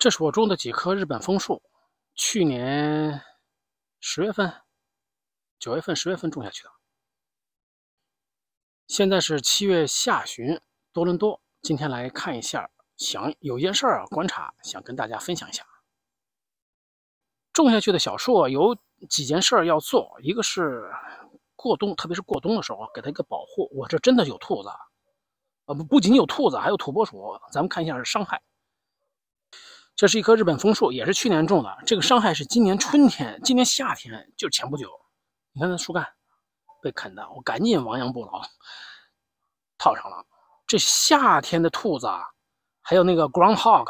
这是我种的几棵日本枫树，去年十月份、九月份、十月份种下去的。现在是七月下旬，多伦多。今天来看一下，想有件事儿观察，想跟大家分享一下。种下去的小树有几件事儿要做，一个是过冬，特别是过冬的时候，给它一个保护。我这真的有兔子，呃，不仅有兔子，还有土拨鼠。咱们看一下是伤害。这是一棵日本枫树，也是去年种的。这个伤害是今年春天、今年夏天，就前不久。你看，那树干被啃的，我赶紧亡羊补牢，套上了。这夏天的兔子啊，还有那个 groundhog，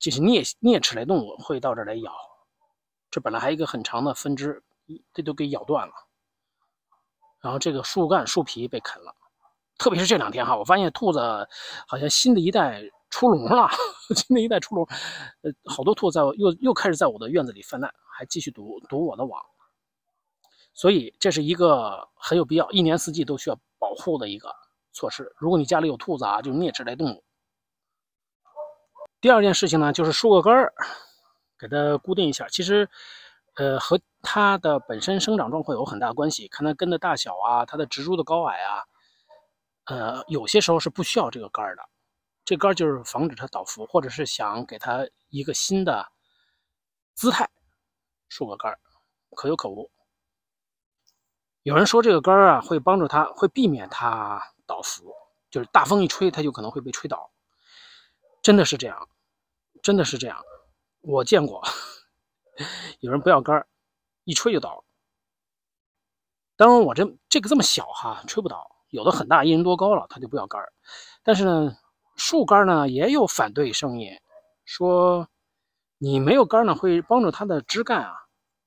就是啮啮齿类动物会到这儿来咬。这本来还有一个很长的分支，这都给咬断了。然后这个树干树皮被啃了，特别是这两天哈，我发现兔子好像新的一代。出笼了，那一代出笼，呃，好多兔在又又开始在我的院子里泛滥，还继续堵堵我的网，所以这是一个很有必要，一年四季都需要保护的一个措施。如果你家里有兔子啊，就灭齿类动物。第二件事情呢，就是竖个杆儿，给它固定一下。其实，呃，和它的本身生长状况有很大关系，看它根的大小啊，它的植株的高矮啊，呃，有些时候是不需要这个杆儿的。这杆就是防止它倒伏，或者是想给它一个新的姿态，竖个杆可有可无。有人说这个杆啊会帮助它，会避免它倒伏，就是大风一吹它就可能会被吹倒。真的是这样，真的是这样，我见过 有人不要杆一吹就倒。当然我这这个这么小哈，吹不倒。有的很大，一人多高了，他就不要杆但是呢。树干呢也有反对声音，说你没有杆呢会帮助它的枝干啊，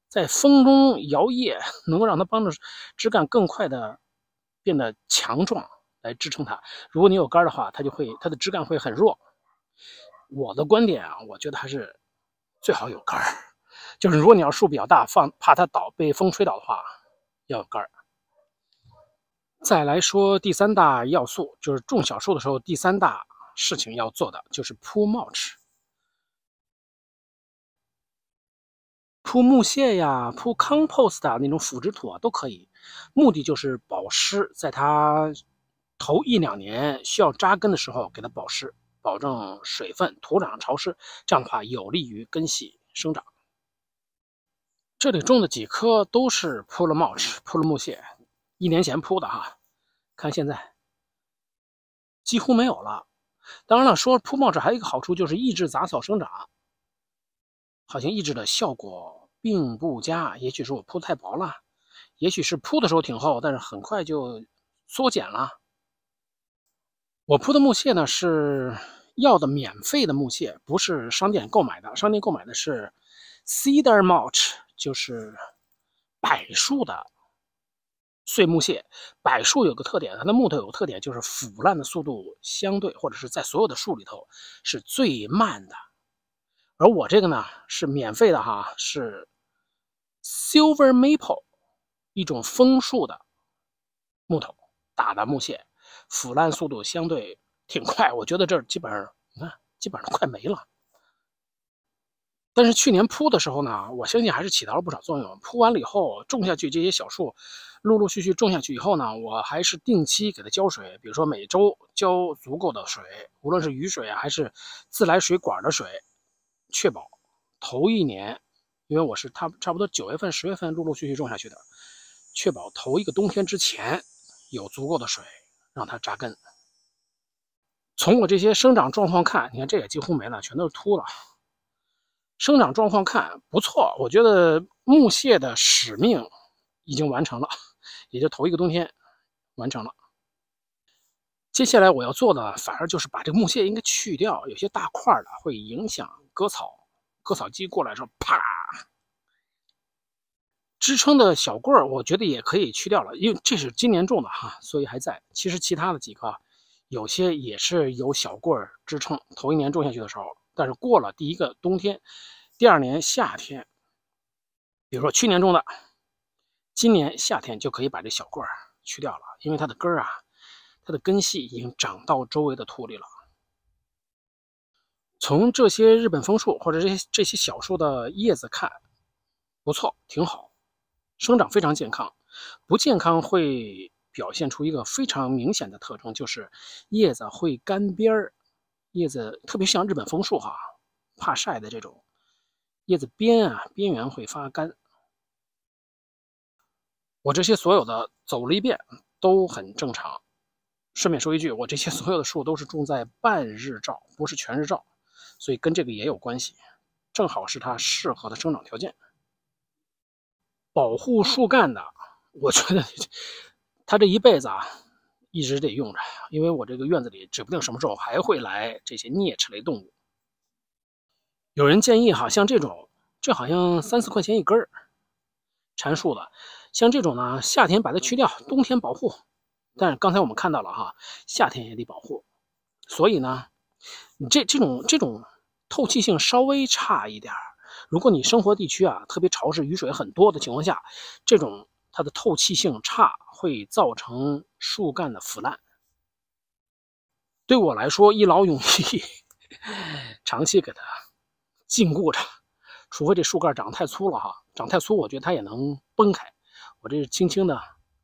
在风中摇曳，能够让它帮助枝干更快的变得强壮来支撑它。如果你有杆的话，它就会它的枝干会很弱。我的观点啊，我觉得还是最好有杆，就是如果你要树比较大，放怕它倒被风吹倒的话，要有杆。再来说第三大要素，就是种小树的时候第三大。事情要做的就是铺茂质，铺木屑呀，铺 compost 啊，那种腐殖土啊都可以。目的就是保湿，在它头一两年需要扎根的时候给它保湿，保证水分土壤潮湿，这样的话有利于根系生长。这里种的几棵都是铺了茂质，铺了木屑，一年前铺的哈，看现在几乎没有了。当然了，说铺木屑还有一个好处就是抑制杂草生长。好像抑制的效果并不佳，也许是我铺太薄了，也许是铺的时候挺厚，但是很快就缩减了。我铺的木屑呢是要的免费的木屑，不是商店购买的。商店购买的是 cedar mulch，就是柏树的。碎木屑，柏树有个特点，它的木头有个特点，就是腐烂的速度相对，或者是在所有的树里头是最慢的。而我这个呢是免费的哈，是 silver maple，一种枫树的木头打的木屑，腐烂速度相对挺快。我觉得这基本上，你看，基本上快没了。但是去年铺的时候呢，我相信还是起到了不少作用。铺完了以后，种下去这些小树，陆陆续续种下去以后呢，我还是定期给它浇水，比如说每周浇足够的水，无论是雨水还是自来水管的水，确保头一年，因为我是差差不多九月份、十月份陆陆续续种下去的，确保头一个冬天之前有足够的水让它扎根。从我这些生长状况看，你看这也几乎没了，全都是秃了。生长状况看不错，我觉得木屑的使命已经完成了，也就头一个冬天完成了。接下来我要做的反而就是把这个木屑应该去掉，有些大块的会影响割草，割草机过来时候啪，支撑的小棍儿我觉得也可以去掉了，因为这是今年种的哈，所以还在。其实其他的几个有些也是有小棍儿支撑，头一年种下去的时候。但是过了第一个冬天，第二年夏天，比如说去年种的，今年夏天就可以把这小棍儿去掉了，因为它的根儿啊，它的根系已经长到周围的土里了。从这些日本枫树或者这些这些小树的叶子看，不错，挺好，生长非常健康。不健康会表现出一个非常明显的特征，就是叶子会干边儿。叶子特别像日本枫树哈，怕晒的这种叶子边啊，边缘会发干。我这些所有的走了一遍，都很正常。顺便说一句，我这些所有的树都是种在半日照，不是全日照，所以跟这个也有关系，正好是它适合的生长条件。保护树干的，我觉得 它这一辈子啊。一直得用着，因为我这个院子里指不定什么时候还会来这些啮齿类动物。有人建议哈，像这种，这好像三四块钱一根儿缠树的，像这种呢，夏天把它去掉，冬天保护。但是刚才我们看到了哈，夏天也得保护。所以呢，你这这种这种透气性稍微差一点儿，如果你生活地区啊特别潮湿、雨水很多的情况下，这种。它的透气性差，会造成树干的腐烂。对我来说，一劳永逸，长期给它禁锢着，除非这树干长太粗了哈，长太粗，我觉得它也能崩开。我这轻轻的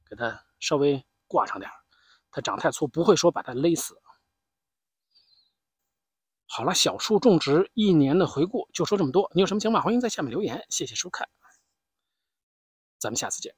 给它稍微挂上点，它长太粗不会说把它勒死。好了，小树种植一年的回顾就说这么多，你有什么想法，欢迎在下面留言。谢谢收看，咱们下次见。